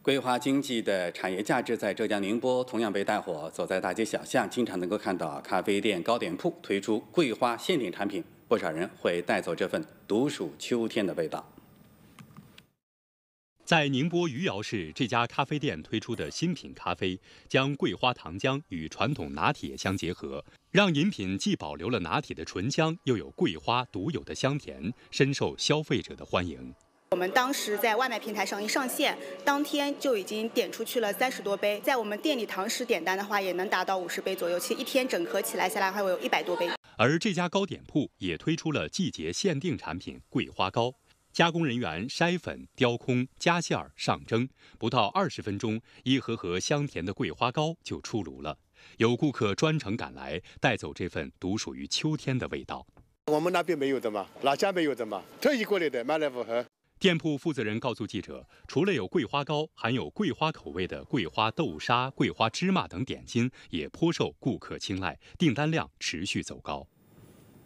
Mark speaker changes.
Speaker 1: 桂花经济的产业价值在浙江宁波同样被带火。走在大街小巷，经常能够看到咖啡店、糕点铺推出桂花限定产品，不少人会带走这份独属秋天的味道。
Speaker 2: 在宁波余姚市，这家咖啡店推出的新品咖啡，将桂花糖浆与传统拿铁相结合，让饮品既保留了拿铁的醇香，又有桂花独有的香甜，深受消费者的欢迎。
Speaker 3: 我们当时在外卖平台上一上线，当天就已经点出去了三十多杯，在我们店里堂食点单的话，也能达到五十杯左右。其实一天整合起来下来，还会有一百多杯。
Speaker 2: 而这家糕点铺也推出了季节限定产品——桂花糕。加工人员筛粉、雕空、加馅儿、上蒸，不到二十分钟，一盒盒香甜的桂花糕就出炉了。有顾客专程赶来带走这份独属于秋天的味道。我们那边没有的嘛，老家没有的嘛，特意过来的，买来符合。店铺负责人告诉记者，除了有桂花糕，含有桂花口味的桂花豆沙、桂花芝麻等点心，也颇受顾客青睐，订单量持续走高。